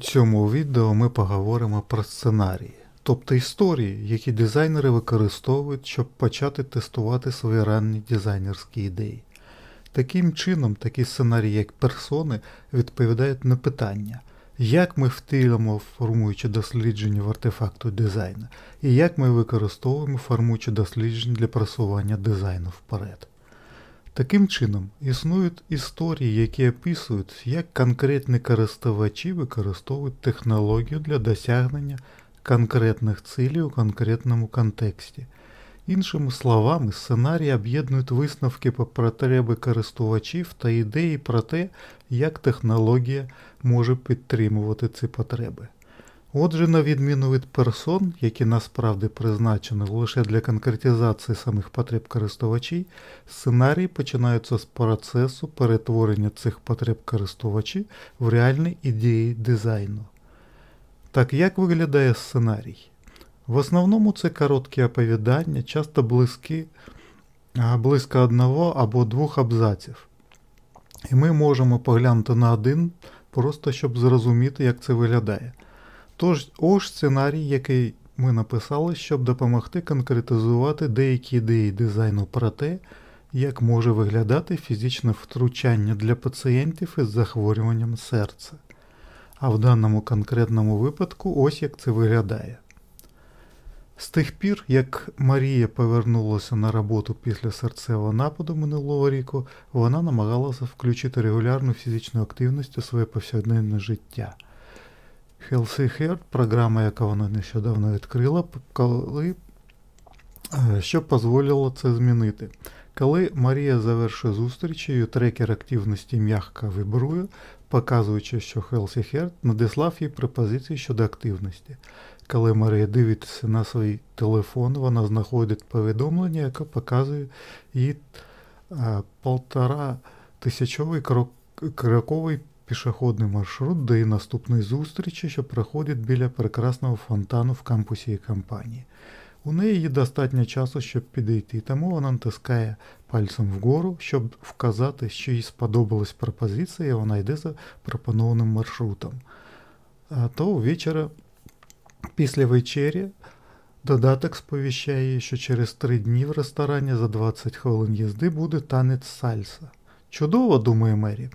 цьому відео ми поговоримо про сценарії, тобто історії, які дизайнери використовують, щоб почати тестувати свої ранні дизайнерські ідеї. Таким чином, такі сценарії, як персони, відповідають на питання, як ми втілимо формуючі дослідження в артефакту дизайну, і як ми використовуємо формуючі дослідження для просування дизайну вперед. Таким чином, існують історії, які описують, як конкретні користувачі використовують технологію для досягнення конкретних цілей у конкретному контексті. Іншими словами, сценарії об'єднують висновки про потреби користувачів та ідеї про те, як технологія може підтримувати ці потреби. Отже, на відміну від персон, які насправді призначені лише для конкретизації самих потреб користувачів, сценарії починаються з процесу перетворення цих потреб користувачів в реальні ідеї дизайну. Так як виглядає сценарій? В основному це короткі оповідання, часто близькі, близько одного або двох абзаців. І ми можемо поглянути на один, просто щоб зрозуміти, як це виглядає. Тож ось сценарій, який ми написали, щоб допомогти конкретизувати деякі ідеї дизайну про те, як може виглядати фізичне втручання для пацієнтів із захворюванням серця. А в даному конкретному випадку ось як це виглядає. З тих пір, як Марія повернулася на роботу після серцевого нападу минулого року, вона намагалася включити регулярну фізичну активність у своє повсякденне життя. Healthy Heart програма, яка вона нещодавно відкрила, коли, е, що дозволило це змінити. Коли Марія завершує зустріч, її трекер активності м'яко вибрує, показуючи, що Healthy Heart надіслав їй пропозиції щодо активності. Коли Марія дивиться на свій телефон, вона знаходить повідомлення, яке показує їй е, полтора тисячовий крок, кроковий пішохідний маршрут до її наступної зустрічі, що проходить біля прекрасного фонтану в кампусі її компанії. У неї є достатньо часу, щоб підійти, тому вона натискає пальцем вгору, щоб вказати, що їй сподобалась пропозиція, і вона йде за пропонованим маршрутом. А то ввечері, після вечері, додаток сповіщає, що через три дні в ресторані за 20 хвилин їзди буде танець сальса. Чудово, думає Мері.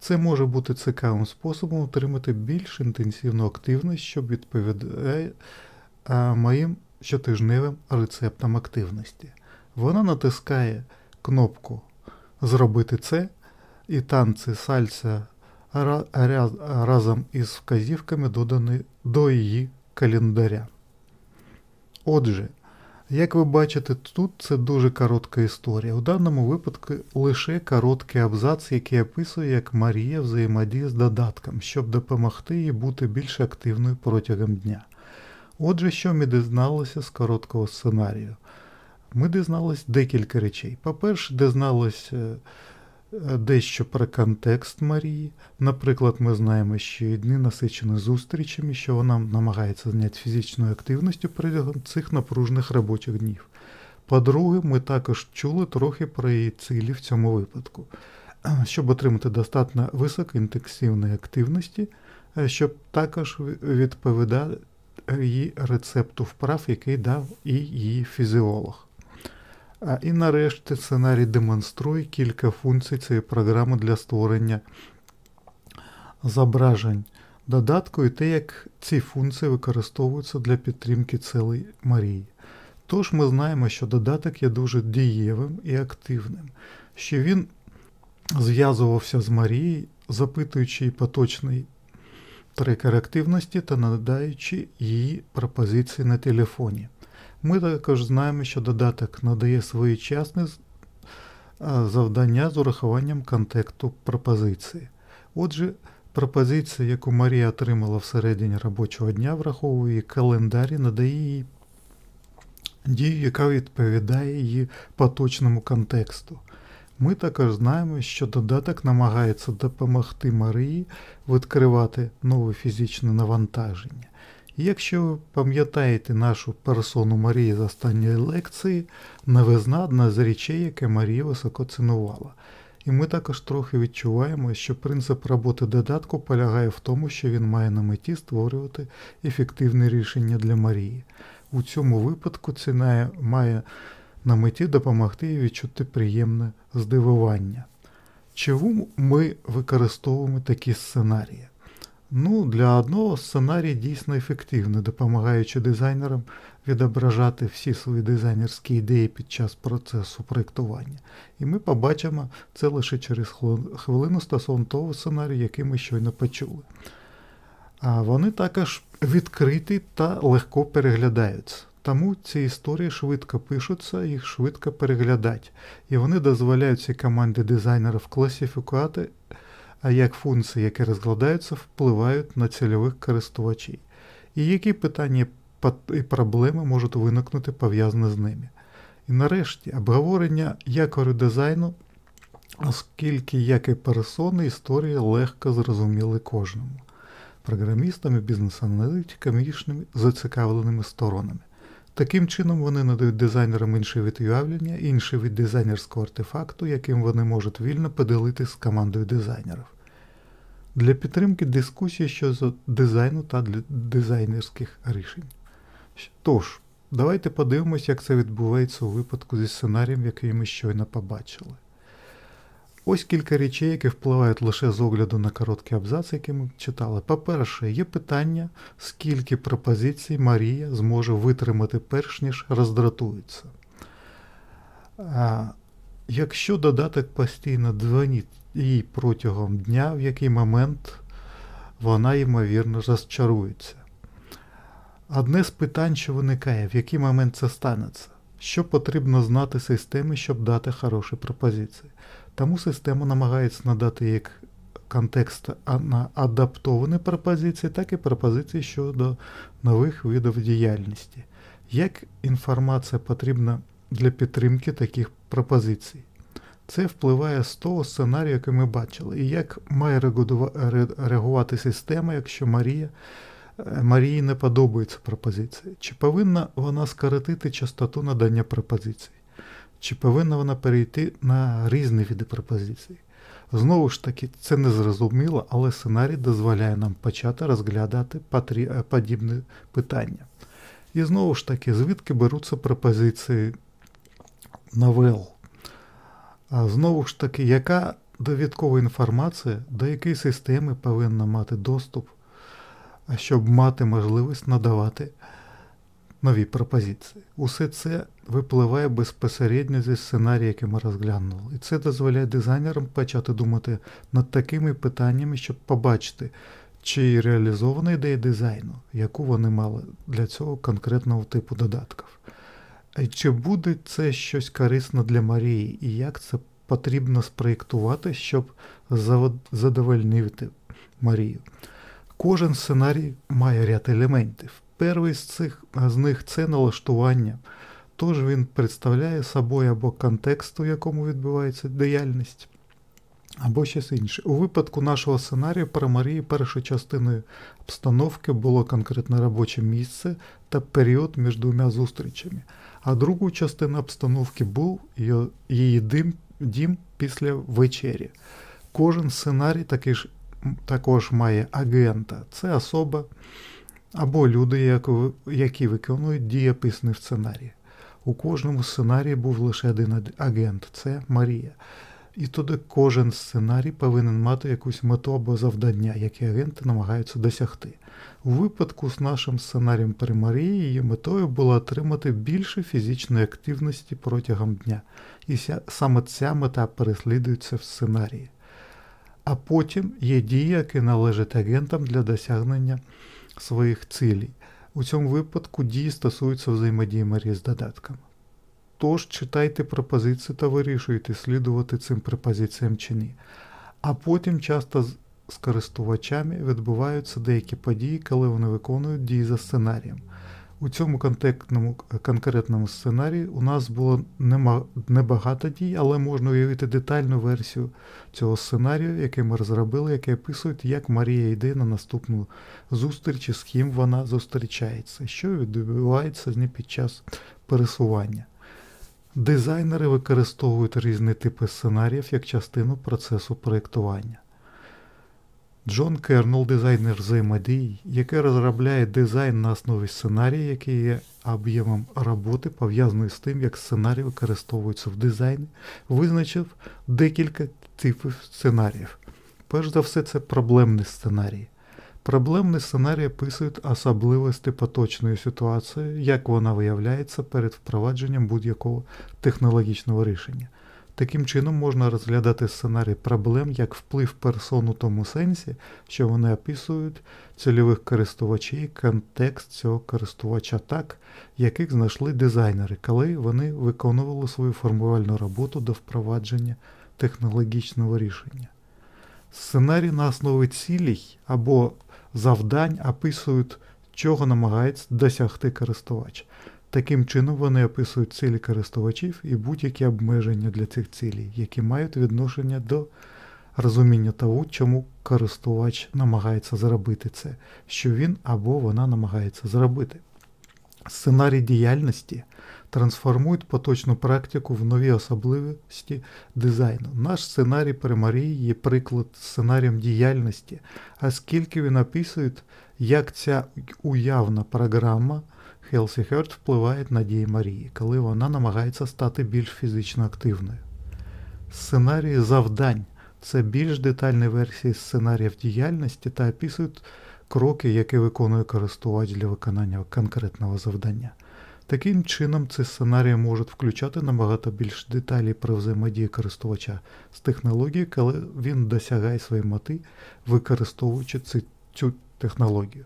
Це може бути цікавим способом отримати більш інтенсивну активність, що відповідає е, моїм щотижневим рецептам активності. Вона натискає кнопку Зробити це і танці сальця разом із вказівками додані до її календаря. Отже, як ви бачите, тут це дуже коротка історія. У даному випадку лише короткий абзац, який описує, як Марія взаємодіє з додатком, щоб допомогти їй бути більш активною протягом дня. Отже, що ми дізналися з короткого сценарію? Ми дізналися декілька речей. По-перше, дізналися дещо про контекст Марії. Наприклад, ми знаємо, що її дні насичені зустрічами, що вона намагається зняти фізичною активністю протягом цих напружних робочих днів. По-друге, ми також чули трохи про її цілі в цьому випадку. Щоб отримати достатньо високої інтенсивної активності, е, щоб також відповідати її рецепту вправ, який дав і її фізіолог. А і нарешті сценарій демонструє кілька функцій цієї програми для створення зображень додатку і те, як ці функції використовуються для підтримки цілей Марії. Тож ми знаємо, що додаток є дуже дієвим і активним, що він зв'язувався з Марією, запитуючи її поточний трекер активності та надаючи її пропозиції на телефоні. Ми також знаємо, що додаток надає своєчасне завдання з урахуванням контексту пропозиції. Отже, пропозиція, яку Марія отримала всередині робочого дня, враховує календар і надає їй дію, яка відповідає її поточному контексту. Ми також знаємо, що додаток намагається допомогти Марії відкривати нове фізичне навантаження. Якщо ви пам'ятаєте нашу персону Марії з останньої лекції, новизна одна з речей, яке Марія високо цінувала. І ми також трохи відчуваємо, що принцип роботи додатку полягає в тому, що він має на меті створювати ефективне рішення для Марії. У цьому випадку ціна має на меті допомогти їй відчути приємне здивування. Чому ми використовуємо такі сценарії? Ну, для одного сценарій дійсно ефективний, допомагаючи дизайнерам відображати всі свої дизайнерські ідеї під час процесу проєктування. І ми побачимо це лише через хвилину стосовно того сценарію, який ми щойно почули. А Вони також відкриті та легко переглядаються. Тому ці історії швидко пишуться, їх швидко переглядають. І вони дозволяють цій команді дизайнерів класифікувати а як функції, які розглядаються, впливають на цільових користувачів, і які питання і проблеми можуть виникнути пов'язані з ними. І нарешті обговорення якорю дизайну, оскільки як і персони, історії легко зрозуміли кожному програмістам і бізнес-аналітикам і рішними зацікавленими сторонами. Таким чином вони надають дизайнерам інше уявлення, інше від дизайнерського артефакту, яким вони можуть вільно поділитися з командою дизайнерів. Для підтримки дискусії щодо дизайну та дизайнерських рішень. Тож, давайте подивимось, як це відбувається у випадку зі сценарієм, який ми щойно побачили. Ось кілька речей, які впливають лише з огляду на короткий абзац, який ми читали. По-перше, є питання, скільки пропозицій Марія зможе витримати, перш ніж роздратується. А Якщо додаток постійно дзвонить їй протягом дня, в який момент вона, ймовірно, розчарується. Одне з питань, що виникає, в який момент це станеться, що потрібно знати системі, щоб дати хороші пропозиції. Тому система намагається надати як контекст на адаптовані пропозиції, так і пропозиції щодо нових видів діяльності. Як інформація потрібна для підтримки таких пропозицій? Це впливає з того сценарію, який ми бачили, і як має реагувати система, якщо Марія, е, Марії не подобається пропозиція? Чи повинна вона скоротити частоту надання пропозицій? чи повинна вона перейти на різні види пропозицій. Знову ж таки, це незрозуміло, але сценарій дозволяє нам почати розглядати е, подібне питання. І знову ж таки, звідки беруться пропозиції новел? А знову ж таки, яка довідкова інформація, до якої системи повинна мати доступ, щоб мати можливість надавати нові пропозиції. Усе це випливає безпосередньо зі сценарію, який ми розглянули. І це дозволяє дизайнерам почати думати над такими питаннями, щоб побачити, чи реалізована ідея дизайну, яку вони мали для цього конкретного типу додатків. Е, чи буде це щось корисно для Марії, і як це потрібно спроєктувати, щоб задовольнити Марію? Кожен сценарій має ряд елементів. Перший з цих з них це налаштування, тож він представляє собою або контекст, у якому відбувається діяльність, або щось інше. У випадку нашого сценарію про Марії першою частиною обстановки було конкретне робоче місце та період між двома зустрічами, а другою частиною обстановки був її дім, дім після вечері. Кожен сценарій такий ж також має агента. Це особа або люди, які виконують дієписний сценарій. У кожному сценарії був лише один агент це Марія. І туди кожен сценарій повинен мати якусь мету або завдання, яке агенти намагаються досягти. У випадку з нашим сценарієм при Марії її метою було отримати більше фізичної активності протягом дня. І саме ця мета переслідується в сценарії а потім є дії, які належать агентам для досягнення своїх цілей. У цьому випадку дії стосуються взаємодії Марії з додатками. Тож читайте пропозиції та вирішуйте, слідувати цим пропозиціям чи ні. А потім часто з користувачами відбуваються деякі події, коли вони виконують дії за сценарієм. У цьому е, конкретному сценарії у нас було небагато дій, але можна уявити детальну версію цього сценарію, який ми розробили, який описує, як Марія йде на наступну зустріч і з ким вона зустрічається, що відбувається з ним під час пересування. Дизайнери використовують різні типи сценаріїв як частину процесу проєктування. Джон Кернел, дизайнер взаємодій, який розробляє дизайн на основі сценарія, який є об'ємом роботи, пов'язаний з тим, як сценарії використовуються в дизайні, визначив декілька типів сценаріїв. Перш за все, це проблемні сценарії. Проблемні сценарії описують особливості поточної ситуації, як вона виявляється перед впровадженням будь-якого технологічного рішення. Таким чином можна розглядати сценарій проблем як вплив персон у тому сенсі, що вони описують цільових користувачів, контекст цього користувача так, яких знайшли дизайнери, коли вони виконували свою формувальну роботу до впровадження технологічного рішення. Сценарій на основі цілей або завдань описують, чого намагається досягти користувач. Таким чином вони описують цілі користувачів і будь-які обмеження для цих цілей, які мають відношення до розуміння того, чому користувач намагається зробити це, що він або вона намагається зробити. Сценарій діяльності трансформують поточну практику в нові особливості дизайну. Наш сценарій примарії є приклад сценарієм діяльності, оскільки він описує, як ця уявна програма. Хелсі Херт впливає на дії Марії, коли вона намагається стати більш фізично активною. Сценарії завдань це більш детальні версії сценаріїв діяльності та описують кроки, які виконує користувач для виконання конкретного завдання. Таким чином, ці сценарії можуть включати набагато більш деталі при взаємодії користувача з технологією, коли він досягає своєї мети, використовуючи цю технологію.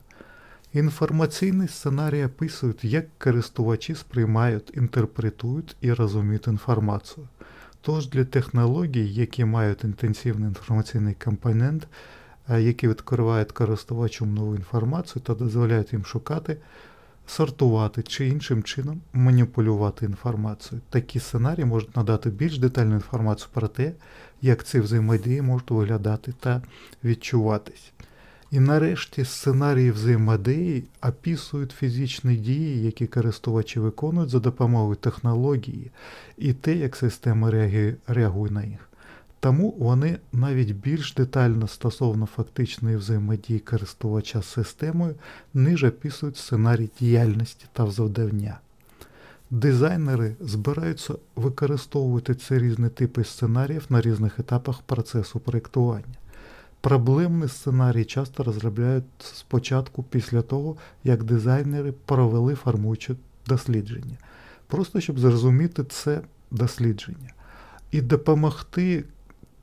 Інформаційний сценарій описують, як користувачі сприймають, інтерпретують і розуміють інформацію. Тож для технологій, які мають інтенсивний інформаційний компонент, е, які відкривають користувачам нову інформацію та дозволяють їм шукати, сортувати чи іншим чином маніпулювати інформацію. Такі сценарії можуть надати більш детальну інформацію про те, як ці взаємодії можуть виглядати та відчуватись. І нарешті сценарії взаємодії опісують фізичні дії, які користувачі виконують за допомогою технології, і те, як система реагує на їх. Тому вони навіть більш детально стосовно фактичної взаємодії користувача з системою, ніж описують сценарій діяльності та завдання. Дизайнери збираються використовувати ці різні типи сценаріїв на різних етапах процесу проєктування. Проблемний сценарій часто розробляють спочатку після того, як дизайнери провели формуюче дослідження. Просто щоб зрозуміти це дослідження і допомогти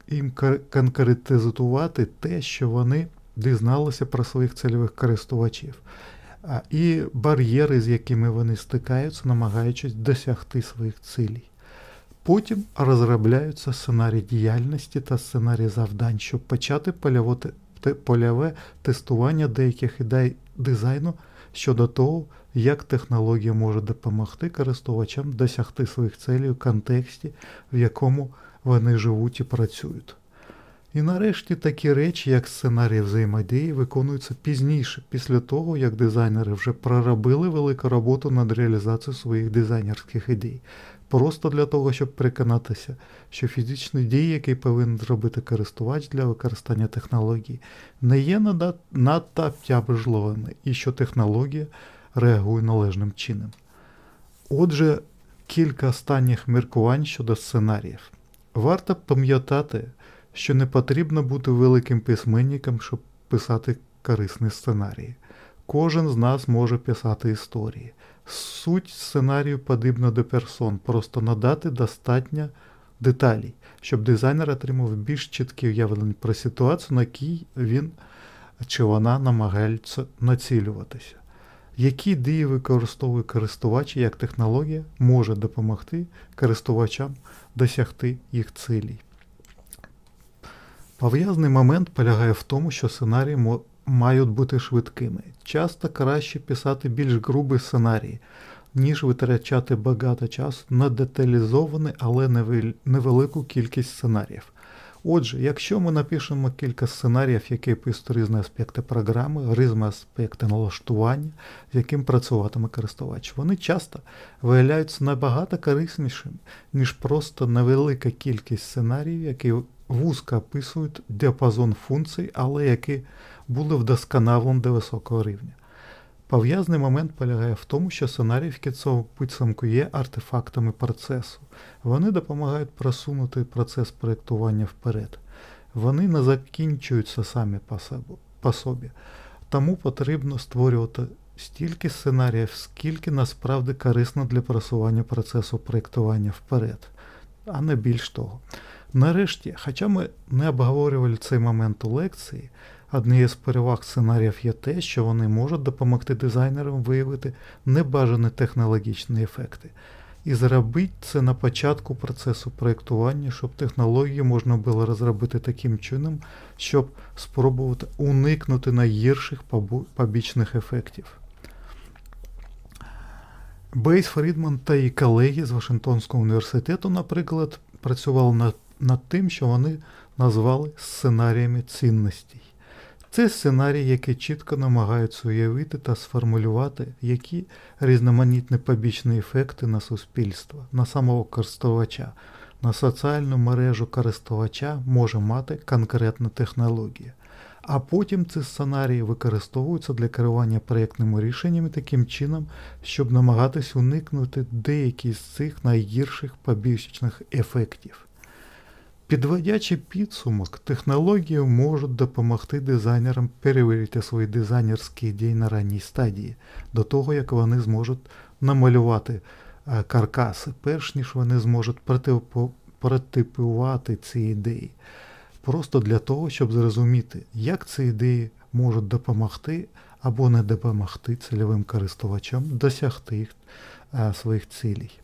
їм конкретизувати те, що вони дізналися про своїх цільових користувачів, і бар'єри, з якими вони стикаються, намагаючись досягти своїх цілей. Потім розробляються сценарії діяльності та сценарії завдань, щоб почати польове тестування деяких ідей дизайну щодо того, як технологія може допомогти користувачам досягти своїх целей у контексті, в якому вони живуть і працюють. І нарешті такі речі, як сценарії взаємодії, виконуються пізніше, після того, як дизайнери вже проробили велику роботу над реалізацією своїх дизайнерських ідей просто для того, щоб переконатися, що фізичні дії, які повинен зробити користувач для використання технології, не є надто обтяжливими і що технологія реагує належним чином. Отже, кілька останніх міркувань щодо сценаріїв. Варто пам'ятати, що не потрібно бути великим письменником, щоб писати корисні сценарії. Кожен з нас може писати історії. Суть сценарію подібна до персон, просто надати достатньо деталей, щоб дизайнер отримав більш чіткі уявлення про ситуацію, на якій він чи вона намагається націлюватися. Які дії використовує користувач, і як технологія може допомогти користувачам досягти їх цілей? Пов'язний момент полягає в тому, що сценарій мають бути швидкими. Часто краще писати більш грубий сценарій, ніж витрачати багато часу на деталізований, але невелику кількість сценаріїв. Отже, якщо ми напишемо кілька сценаріїв, які описують різні аспекти програми, різні аспекти налаштування, з яким працюватиме користувач, вони часто виявляються набагато кориснішими, ніж просто невелика кількість сценаріїв, які вузко описують діапазон функцій, але які були вдосконалені до високого рівня. Пов'язний момент полягає в тому, що сценарії в кінцовому підсумку є артефактами процесу. Вони допомагають просунути процес проєктування вперед. Вони не закінчуються самі по собі, тому потрібно створювати стільки сценаріїв, скільки насправді корисно для просування процесу проєктування вперед, а не більш того. Нарешті, хоча ми не обговорювали цей момент у лекції, однією з переваг сценаріїв є те, що вони можуть допомогти дизайнерам виявити небажані технологічні ефекти. І зробити це на початку процесу проєктування, щоб технології можна було розробити таким чином, щоб спробувати уникнути найгірших побічних ефектів. Бейс Фрідман та її колеги з Вашингтонського університету, наприклад, працювали над над тим, що вони назвали сценаріями цінностей. Це сценарії, які чітко намагаються уявити та сформулювати, які різноманітні побічні ефекти на суспільство, на самого користувача, на соціальну мережу користувача може мати конкретна технологія. А потім ці сценарії використовуються для керування проєктними рішеннями таким чином, щоб намагатись уникнути деякі з цих найгірших побічних ефектів. Підводячи підсумок, технології можуть допомогти дизайнерам перевірити свої дизайнерські ідеї на ранній стадії, до того як вони зможуть намалювати е, каркаси, перш ніж вони зможуть протипувати ці ідеї. Просто для того, щоб зрозуміти, як ці ідеї можуть допомогти або не допомогти цільовим користувачам досягти їх, е, своїх цілей.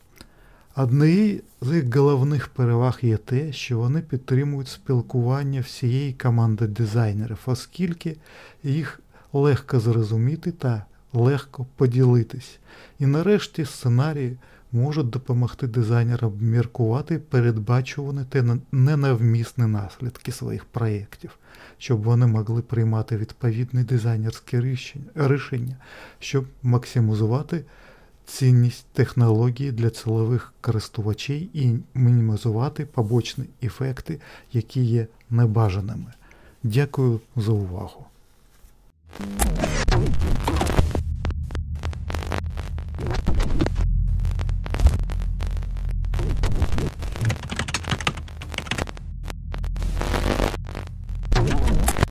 Однією з їх головних переваг є те, що вони підтримують спілкування всієї команди дизайнерів, оскільки їх легко зрозуміти та легко поділитись. І нарешті сценарії можуть допомогти дизайнерам міркувати, передбачувані та ненавмісні наслідки своїх проєктів, щоб вони могли приймати відповідні дизайнерські рішення, щоб максимізувати цінність технології для цілових користувачів і мінімізувати побочні ефекти, які є небажаними. Дякую за увагу.